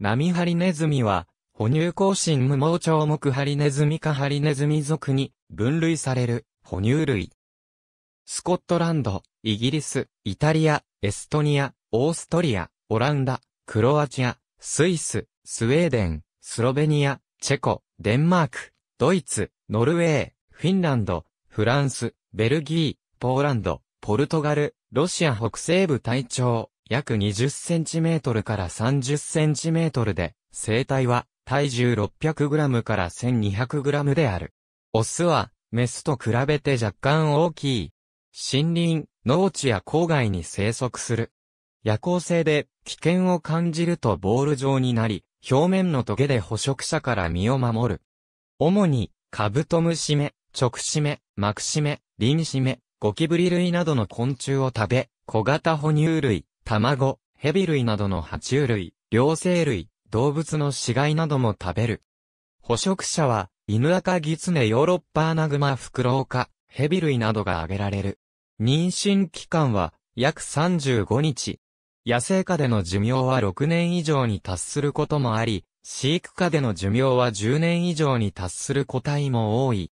ナミハリネズミは、哺乳更新無毛長目ハリネズミかハリネズミ属に分類される哺乳類。スコットランド、イギリス、イタリア、エストニア、オーストリア、オランダ、クロアチア、スイス、スウェーデン、スロベニア、チェコ、デンマーク、ドイツ、ノルウェー、フィンランド、フランス、ベルギー、ポーランド、ポルトガル、ロシア北西部隊長、約20センチメートルから30センチメートルで、生体は体重600グラムから1200グラムである。オスは、メスと比べて若干大きい。森林、農地や郊外に生息する。夜行性で危険を感じるとボール状になり、表面の棘で捕食者から身を守る。主に、カブトムシメ、直シメ、マクシメ、リンシメ、ゴキブリ類などの昆虫を食べ、小型哺乳類、卵、蛇類などの爬虫類、両生類、動物の死骸なども食べる。捕食者は、犬赤ギツネヨーロッパアナグマフクロウカ、ヘビ類などが挙げられる。妊娠期間は約35日。野生下での寿命は6年以上に達することもあり、飼育下での寿命は10年以上に達する個体も多い。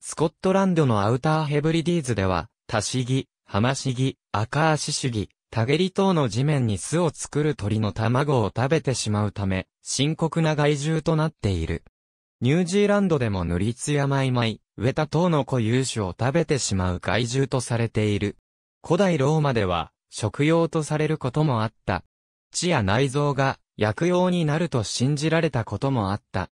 スコットランドのアウターヘブリディーズでは、タシギ、ハマシギ、アカアシシギ、タゲリ島の地面に巣を作る鳥の卵を食べてしまうため、深刻な害獣となっている。ニュージーランドでもヌリツヤマイマイ、植えた等の固有種を食べてしまう害獣とされている。古代ローマでは、食用とされることもあった。血や内臓が薬用になると信じられたこともあった。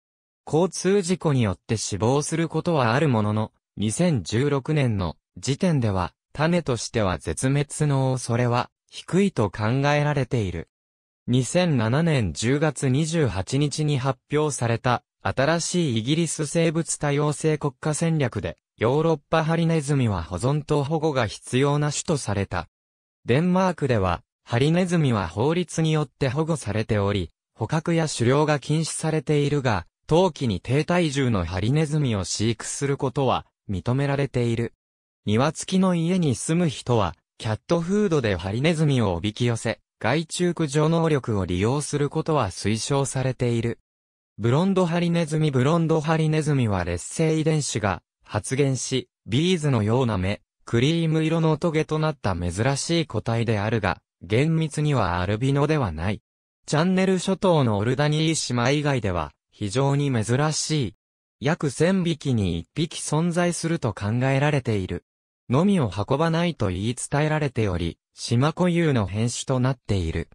交通事故によって死亡することはあるものの、2016年の時点では、種としては絶滅の恐れは低いと考えられている。2007年10月28日に発表された新しいイギリス生物多様性国家戦略でヨーロッパハリネズミは保存と保護が必要な種とされた。デンマークではハリネズミは法律によって保護されており、捕獲や狩猟が禁止されているが、冬季に低体重のハリネズミを飼育することは認められている。庭付きの家に住む人はキャットフードでハリネズミをおびき寄せ、害虫駆除能力を利用することは推奨されている。ブロンドハリネズミブロンドハリネズミは劣性遺伝子が発現し、ビーズのような目、クリーム色のトゲとなった珍しい個体であるが、厳密にはアルビノではない。チャンネル諸島のオルダニー島以外では非常に珍しい。約1000匹に1匹存在すると考えられている。のみを運ばないと言い伝えられており、島固有の変種となっている。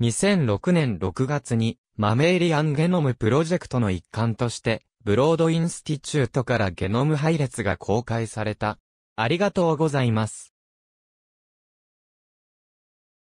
2006年6月に、マメイリアンゲノムプロジェクトの一環として、ブロードインスティチュートからゲノム配列が公開された。ありがとうございます。